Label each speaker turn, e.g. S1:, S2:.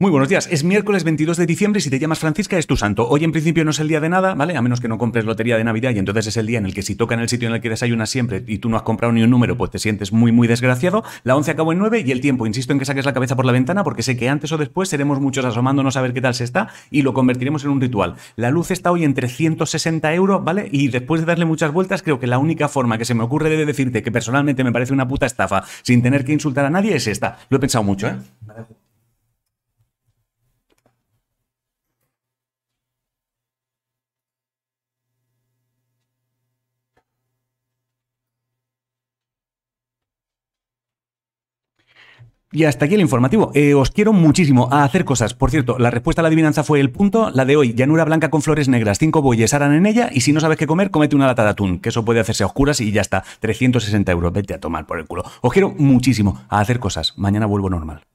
S1: Muy buenos días, es miércoles 22 de diciembre y si te llamas Francisca es tu santo. Hoy en principio no es el día de nada, ¿vale? A menos que no compres lotería de Navidad y entonces es el día en el que si toca en el sitio en el que desayunas siempre y tú no has comprado ni un número, pues te sientes muy muy desgraciado. La 11 acabó en 9 y el tiempo, insisto en que saques la cabeza por la ventana porque sé que antes o después seremos muchos asomándonos a ver qué tal se está y lo convertiremos en un ritual. La luz está hoy en 360 euros, ¿vale? Y después de darle muchas vueltas creo que la única forma que se me ocurre de decirte que personalmente me parece una puta estafa sin tener que insultar a nadie es esta. Lo he pensado mucho, ¿eh? Y hasta aquí el informativo. Eh, os quiero muchísimo a hacer cosas. Por cierto, la respuesta a la adivinanza fue el punto, la de hoy, llanura blanca con flores negras, cinco bueyes harán en ella y si no sabes qué comer, comete una lata de atún, que eso puede hacerse a oscuras y ya está, 360 euros, vete a tomar por el culo. Os quiero muchísimo a hacer cosas. Mañana vuelvo normal.